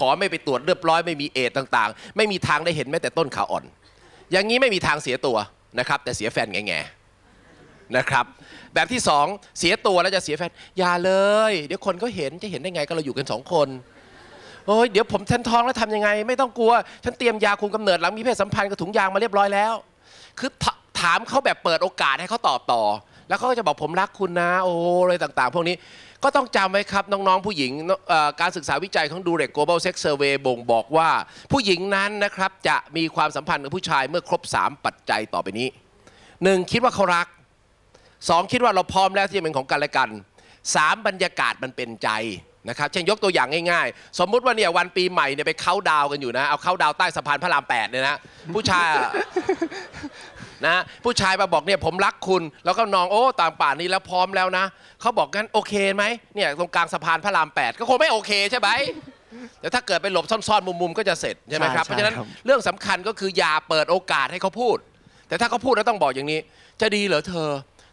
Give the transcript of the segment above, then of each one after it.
ขอไม่ไปตรวจเรียบร้อยไม่มีเอทต่างๆ ไม่มีทางได้เห็นแม้แต่ต้นขาอ่อน อย่างนี้ไม่มีทางเสียตัวนะครับแต่เสียแฟนแง่นะครับ แบบที่ 2 เสียตัวแล้วจะเสียแฟนอย่าเลย เดี๋ยวคนก็เห็นจะเห็นได้ไงก็เราอยู่กัน 2 คน โอ้ยเดี๋ยวผมแทนท้องแล้วทำยังไงไม่ต้องกลัวฉันเตรียมยาคุมกำเนิดหลังมีเพศสัมพันธ์กับถุงยางมาเรียบร้อยแล้ว คือถามเขาแบบเปิดโอกาสให้เขาตอบต่อแล้วเขาก็จะบอกผมรักคุณนะ โอ้ อะไรต่างๆ พวกนี้ก็ต้องจำไว้ครับ น้อง ๆ ผู้หญิงการศึกษาวิจัยของดูเรก Global Sex Survey บ่งบอกว่า ผู้หญิงนั้นนะครับ จะมีความสัมพันธ์กับผู้ชายเมื่อครบ 3 ปัจจัยต่อไปนี้ 1. คิดว่าเขารัก 2. คิดว่าเราพร้อมแล้วที่จะเป็นของกันและกัน 3. บรรยากาศมันเป็นใจนะครับเช่นยกตัวอย่างง่ายๆ สมมุติว่าเนี่ยวันปีใหม่เนี่ยไปเข้าดาวกันอยู่นะเอาเข้าดาวใต้สะพานพระราม8เนี่ยนะ ผู้ชายนะผู้ชายมาบอกเนี่ยผมรักคุณ แล้วก็นองโอ้ตามป่านนี้แล้วพร้อมแล้วนะ เขาบอกงั้นโอเคไหมเนี่ยตรงกลางสะพานพระรามแปดก็คงไม่โอเคใช่ไหมแต่ถ้าเกิดไปหลบซ่อนๆ มุมๆก็จะเสร็จ ใช่ไหมครับ เพราะฉะนั้นเรื่องสำคัญก็คืออย่าเปิดโอกาสให้เขาพูด แต่ถ้าเขาพูดแล้วต้องบอกอย่างนี้จะดีเหรอเธอ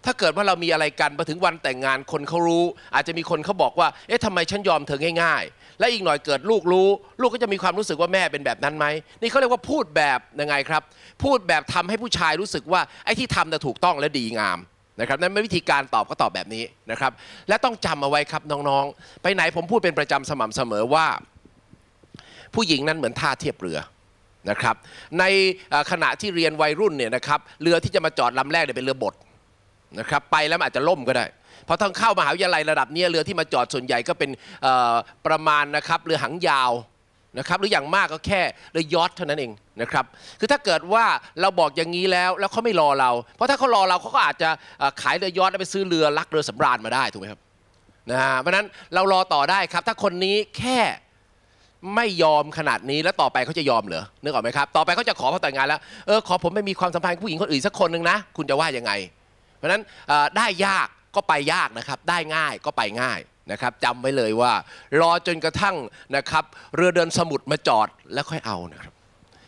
ถ้าเกิดว่าเรามีอะไรกันมาถึงวันแต่งงานคนเขารู้ อาจจะมีคนเขาบอกว่าเอ๊ะทำไมฉันยอมเธอง่ายๆ และอีกหน่อยเกิดลูกรู้ ลูกก็จะมีความรู้สึกว่าแม่เป็นแบบนั้นไหม นี่เขาเรียกว่าพูดแบบยังไงครับ พูดแบบทำให้ผู้ชายรู้สึกว่าไอ้ที่ทำจะถูกต้องและดีงามนะครับนั่นเป็นวิธีการตอบก็ตอบแบบนี้นะครับ และต้องจำเอาไว้ครับน้องๆ ไปไหนผมพูดเป็นประจำสม่ำเสมอว่า ผู้หญิงนั้นเหมือนท่าเทียบเรือนะครับในขณะที่เรียนวัยรุ่นเนี่ยนะครับเรือที่จะมาจอดลำแรกเนี่ยเป็นเรือบดนะครับไปแล้วอาจจะล่มก็ได้ เพราะทั้งเข้ามหาวิทยาลัยระดับนี้เรือที่มาจอดส่วนใหญ่ก็เป็นประมาณนะครับเรือหางยาวนะครับหรืออย่างมากก็แค่เรือยอทเท่านั้นเองนะครับคือถ้าเกิดว่าเราบอกอย่างนี้แล้วแล้วเขาไม่รอเรา เพราะถ้าเขารอเราเขาก็อาจจะขายเรือยอทแล้วไปซื้อเรือลักเรือสำราญมาได้ถูกไหมครับนะฮะเพราะนั้นเรารอต่อได้ครับ ถ้าคนนี้แค่ไม่ยอมขนาดนี้แล้วต่อไปเขาจะยอมเหรอนึกออกไหมครับต่อไปเขาจะขอพอแต่งงานแล้วเออขอผมไม่มีความสัมพันธ์ผู้หญิงคนอื่นสักคนหนึ่งนะคุณจะว่ายังไงเพราะนั้นได้ยากก็ไปยากนะครับ ได้ง่ายก็ไปง่ายนะครับจำไว้เลยว่า รอจนกระทั่งนะครับ เรือเดินสมุทรมาจอดแล้วค่อยเอานะครับ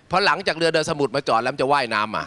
เพราะหลังจากเรือเดินสมุทรมาจอดแล้วจะว่ายน้ำมา